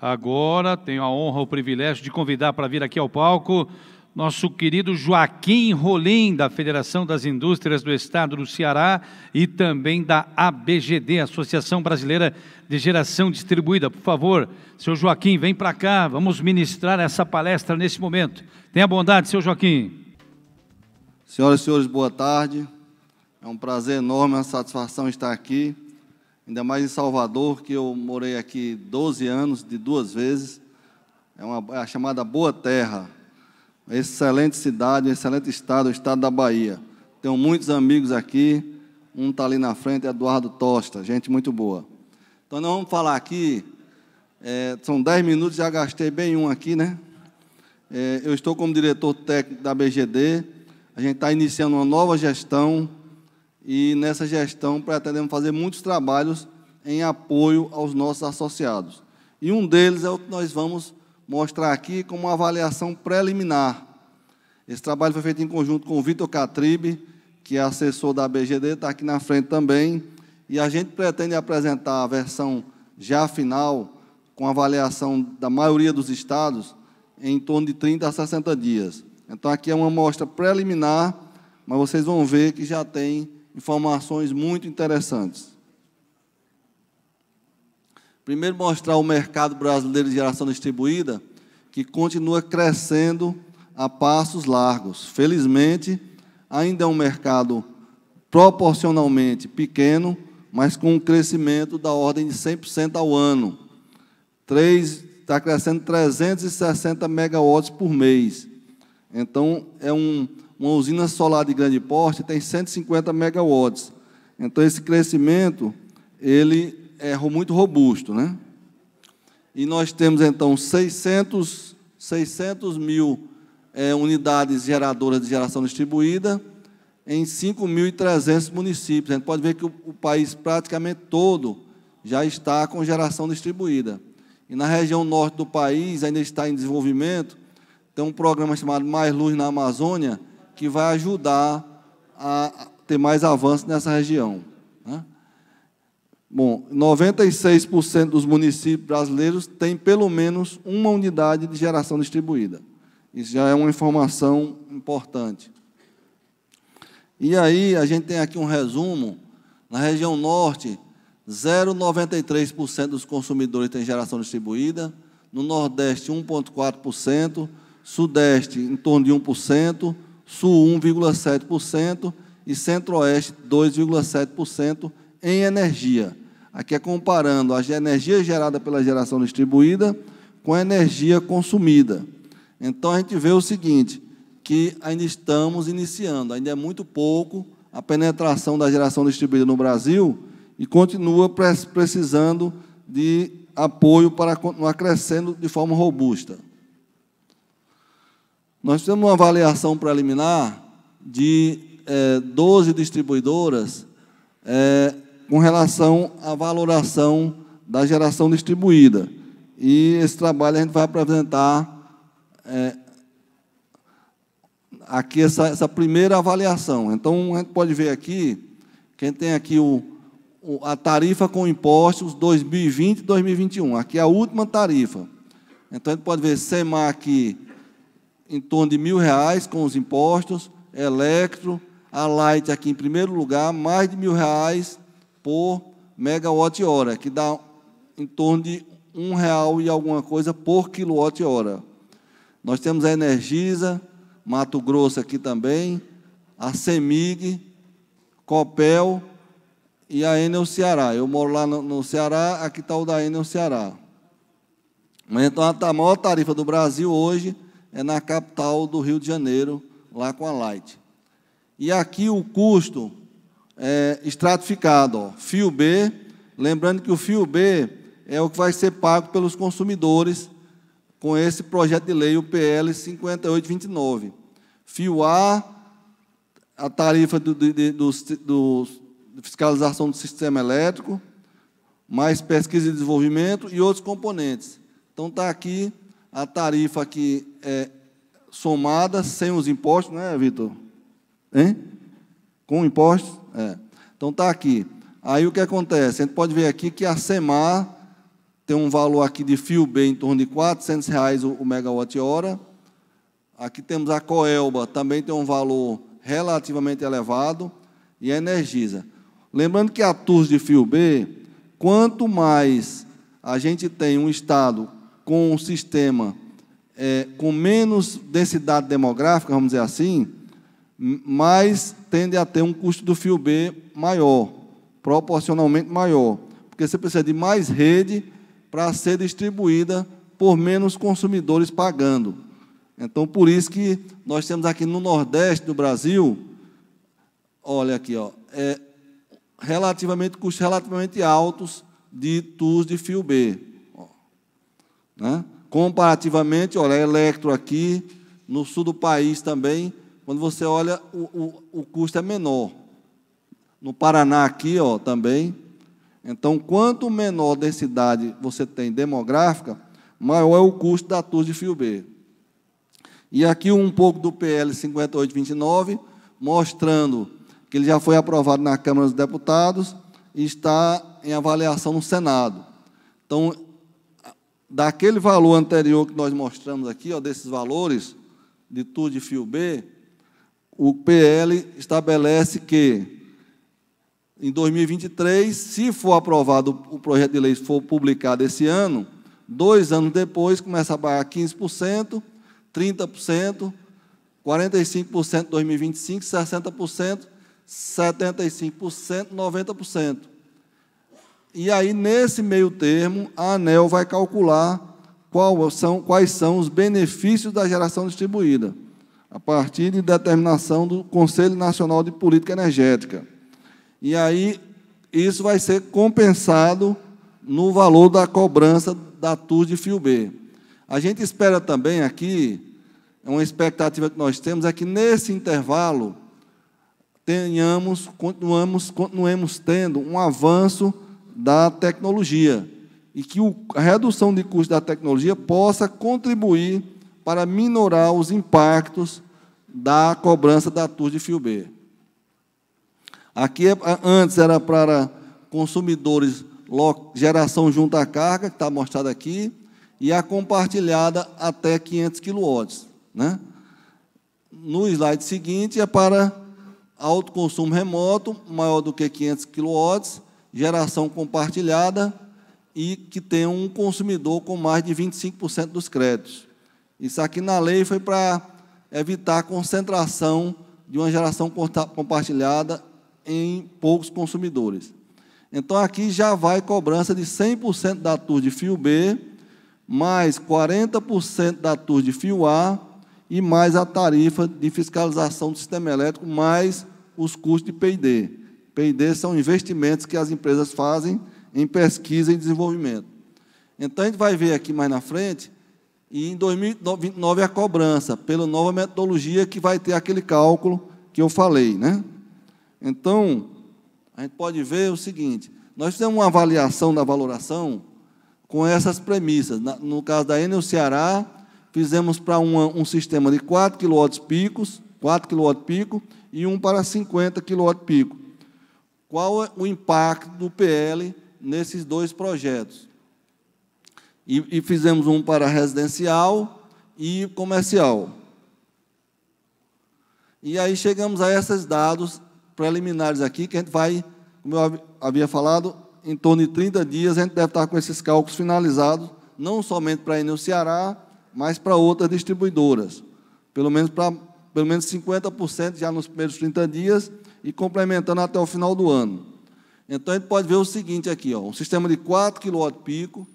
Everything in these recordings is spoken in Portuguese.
Agora tenho a honra, o privilégio de convidar para vir aqui ao palco nosso querido Joaquim Rolim, da Federação das Indústrias do Estado do Ceará e também da ABGD, Associação Brasileira de Geração Distribuída. Por favor, seu Joaquim, vem para cá, vamos ministrar essa palestra nesse momento. Tenha bondade, seu Joaquim. Senhoras e senhores, boa tarde. É um prazer enorme, uma satisfação estar aqui ainda mais em Salvador, que eu morei aqui 12 anos, de duas vezes. É uma, é a chamada Boa Terra. Excelente cidade, excelente estado, o estado da Bahia. Tenho muitos amigos aqui. Um está ali na frente, Eduardo Tosta, gente muito boa. Então, nós vamos falar aqui. É, são 10 minutos, já gastei bem um aqui, né? É, eu estou como diretor técnico da BGD. A gente está iniciando uma nova gestão e nessa gestão pretendemos fazer muitos trabalhos em apoio aos nossos associados. E um deles é o que nós vamos mostrar aqui como uma avaliação preliminar. Esse trabalho foi feito em conjunto com o Vitor Catribe, que é assessor da BGD, está aqui na frente também, e a gente pretende apresentar a versão já final, com avaliação da maioria dos estados, em torno de 30 a 60 dias. Então, aqui é uma amostra preliminar, mas vocês vão ver que já tem informações muito interessantes. Primeiro, mostrar o mercado brasileiro de geração distribuída, que continua crescendo a passos largos. Felizmente, ainda é um mercado proporcionalmente pequeno, mas com um crescimento da ordem de 100% ao ano. Três está crescendo 360 megawatts por mês. Então, é um, uma usina solar de grande porte tem 150 megawatts. Então, esse crescimento ele é muito robusto. Né? E nós temos, então, 600, 600 mil é, unidades geradoras de geração distribuída em 5.300 municípios. A gente pode ver que o, o país praticamente todo já está com geração distribuída. E na região norte do país, ainda está em desenvolvimento, tem um programa chamado Mais Luz na Amazônia, que vai ajudar a ter mais avanço nessa região. Né? Bom, 96% dos municípios brasileiros têm pelo menos uma unidade de geração distribuída. Isso já é uma informação importante. E aí, a gente tem aqui um resumo. Na região norte, 0,93% dos consumidores têm geração distribuída. No nordeste, 1,4%. Sudeste, em torno de 1%. Sul 1,7% e Centro-Oeste 2,7% em energia. Aqui é comparando a energia gerada pela geração distribuída com a energia consumida. Então a gente vê o seguinte, que ainda estamos iniciando, ainda é muito pouco a penetração da geração distribuída no Brasil e continua precisando de apoio para continuar crescendo de forma robusta. Nós fizemos uma avaliação preliminar de é, eh, 12 distribuidoras é, com relação à valoração da geração distribuída. E esse trabalho a gente vai apresentar é, aqui essa, essa, primeira avaliação. Então, a gente pode ver aqui, quem tem aqui o, o, a tarifa com impostos 2020 e 2021. Aqui é a última tarifa. Então, a gente pode ver SEMAC em torno de mil reais com os impostos, eletro, a Light aqui em primeiro lugar, mais de mil reais por megawatt-hora, que dá em torno de um real e alguma coisa por quilowatt-hora. Nós temos a Energisa, Mato Grosso aqui também, a CEMIG, Copel e a Enel Ceará. Eu moro lá no, no Ceará, aqui está o da Enel Ceará. Mas então tá a maior tarifa do Brasil hoje é na capital do Rio de Janeiro, lá com a Light. E aqui o custo é estratificado, ó, fio B, lembrando que o fio B é o que vai ser pago pelos consumidores com esse projeto de lei, o PL 5829. Fio A, a tarifa do, de, do, do fiscalização do sistema elétrico, mais pesquisa e desenvolvimento e outros componentes. Então, está aqui a tarifa que é somada sem os impostos, né, Vitor? Hein? Com impostos? É. Então está aqui. Aí o que acontece? A gente pode ver aqui que a SEMAR tem um valor aqui de fio B em torno de R$ 400,00 reais o, megawatt-hora. Aqui temos a Coelba, também tem um valor relativamente elevado, e a Energisa. Lembrando que a TURS de fio B, quanto mais a gente tem um Estado com um sistema é, com menos densidade demográfica, vamos dizer assim, mas tende a ter um custo do fio B maior, proporcionalmente maior, porque você precisa de mais rede para ser distribuída por menos consumidores pagando. Então, por isso que nós temos aqui no Nordeste do Brasil, olha aqui, ó, é relativamente custos relativamente altos de TUS de fio B. Né? Comparativamente, olha, é Electro aqui, no sul do país também, quando você olha, o, o, o custo é menor. No Paraná aqui, ó, também. Então, quanto menor densidade você tem demográfica, maior é o custo da TUS de fio B. E aqui um pouco do PL 5829, mostrando que ele já foi aprovado na Câmara dos Deputados e está em avaliação no Senado. Então, daquele valor anterior que nós mostramos aqui, ó, desses valores, de tudo e fio B, o PL estabelece que, em 2023, se for aprovado o projeto de lei, for publicado esse ano, dois anos depois começa a pagar 15%, 30%, 45% em 2025, 60%, 75%, 90%. E aí, nesse meio termo, a ANEL vai calcular são, quais são os benefícios da geração distribuída, a partir de determinação do Conselho Nacional de Política Energética. E aí, isso vai ser compensado no valor da cobrança da TUR de Fio B. A gente espera também aqui, uma expectativa que nós temos é que nesse intervalo tenhamos, continuamos, continuemos tendo um avanço da tecnologia e que a redução de custo da tecnologia possa contribuir para minorar os impactos da cobrança da TUS de fio B. Aqui, é, antes, era para consumidores geração junto à carga, que está mostrada aqui, e a compartilhada até 500 kW. Né? No slide seguinte, é para autoconsumo remoto, maior do que 500 kW, geração compartilhada e que tem um consumidor com mais de 25% dos créditos. Isso aqui na lei foi para evitar a concentração de uma geração compartilhada em poucos consumidores. Então, aqui já vai cobrança de 100% da TUR de fio B, mais 40% da TUR de fio A e mais a tarifa de fiscalização do sistema elétrico, mais os custos de P&D. P&D são investimentos que as empresas fazem em pesquisa e desenvolvimento. Então, a gente vai ver aqui mais na frente, e em 2029 a cobrança, pela nova metodologia que vai ter aquele cálculo que eu falei. Né? Então, a gente pode ver o seguinte, nós fizemos uma avaliação da valoração com essas premissas. No caso da Enel Ceará, fizemos para um sistema de 4 kW picos, 4 kW pico, e um para 50 kW pico. Qual é o impacto do PL nesses dois projetos? E, e fizemos um para residencial e comercial. E aí chegamos a esses dados preliminares aqui, que a gente vai, como eu havia falado, em torno de 30 dias a gente deve estar com esses cálculos finalizados, não somente para a Enel Ceará, mas para outras distribuidoras. Pelo menos para pelo menos 50% já nos primeiros 30 dias e complementando até o final do ano. Então, a gente pode ver o seguinte aqui, ó, um sistema de 4 kW pico,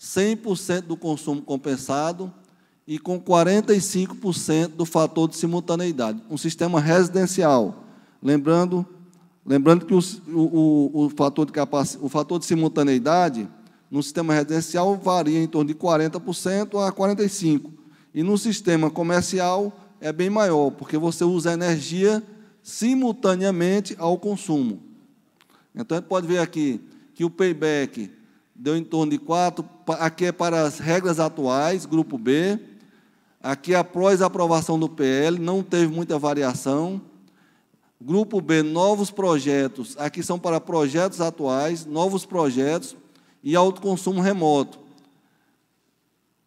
100% do consumo compensado e com 45% do fator de simultaneidade. Um sistema residencial. Lembrando, lembrando que o, o, o, fator de o fator de simultaneidade no sistema residencial varia em torno de 40% a 45%. E no sistema comercial é bem maior, porque você usa energia simultaneamente ao consumo. Então, a gente pode ver aqui que o payback deu em torno de 4, aqui é para as regras atuais, grupo B, aqui após a aprovação do PL, não teve muita variação, Grupo B, novos projetos. Aqui são para projetos atuais, novos projetos e autoconsumo remoto.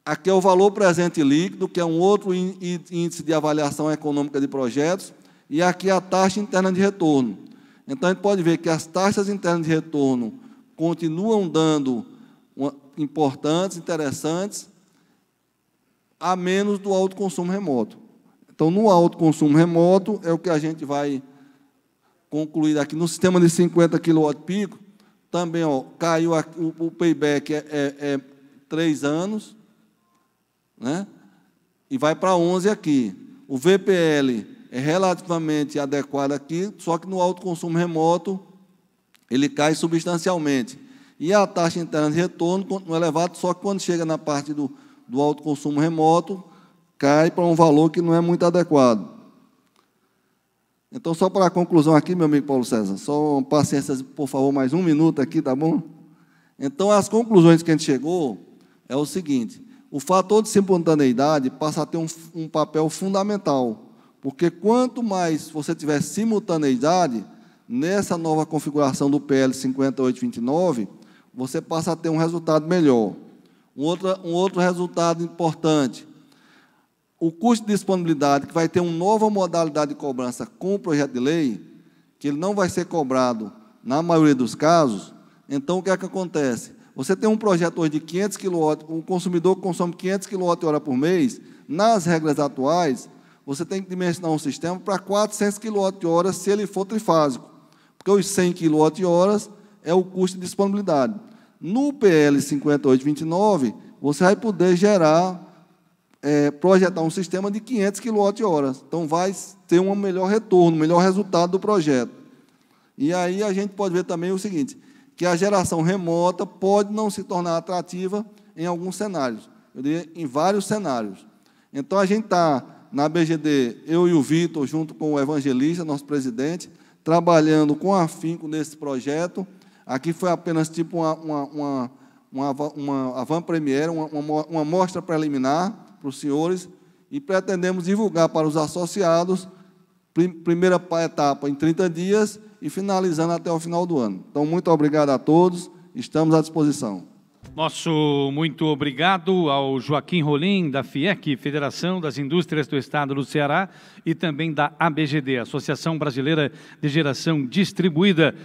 Aqui é o valor presente líquido, que é um outro índice de avaliação econômica de projetos e aqui a taxa interna de retorno. Então, a gente pode ver que as taxas internas de retorno continuam dando uma, importantes, interessantes, a menos do alto consumo remoto. Então, no alto consumo remoto, é o que a gente vai concluir aqui. No sistema de 50 kW pico, também ó, caiu a, o, o, payback é, é, é três anos, né? e vai para 11 aqui. O VPL é relativamente adequado aqui, só que no alto consumo remoto ele cai substancialmente. E a taxa interna de retorno é elevada, só que quando chega na parte do, do alto consumo remoto, cai para um valor que não é muito adequado. Então, só para a conclusão aqui, meu amigo Paulo César, só paciência, por favor, mais um minuto aqui, tá bom? Então, as conclusões que a gente chegou é o seguinte: o fator de simultaneidade passa a ter um, um papel fundamental porque quanto mais você tiver simultaneidade, nessa nova configuração do PL 5829, você passa a ter um resultado melhor. Um outro, um outro resultado importante, o custo de disponibilidade, que vai ter uma nova modalidade de cobrança com o projeto de lei, que ele não vai ser cobrado na maioria dos casos, então o que é que acontece? Você tem um projeto hoje de 500 kWh, o consumidor consome 500 kWh por mês, nas regras atuais, você tem que dimensionar um sistema para 400 kWh se ele for trifásico, porque os 100 kWh é o custo de disponibilidade. No PL 5829, você vai poder gerar, é, projetar um sistema de 500 kWh. Então, vai ter um melhor retorno, um melhor resultado do projeto. E aí a gente pode ver também o seguinte, que a geração remota pode não se tornar atrativa em alguns cenários, eu diria em vários cenários. Então, a gente está na BGD, eu e o Vitor, junto com o evangelista, nosso presidente, trabalhando com afinco nesse projeto. Aqui foi apenas tipo uma, uma, uma, uma, avant-première, uma, uma, uma mostra preliminar para os senhores, e pretendemos divulgar para os associados, primeira etapa em 30 dias e finalizando até o final do ano. Então, muito obrigado a todos, estamos à disposição. Nosso muito obrigado ao Joaquim Rolim, da FIEC, Federação das Indústrias do Estado do Ceará, e também da ABGD, Associação Brasileira de Geração Distribuída.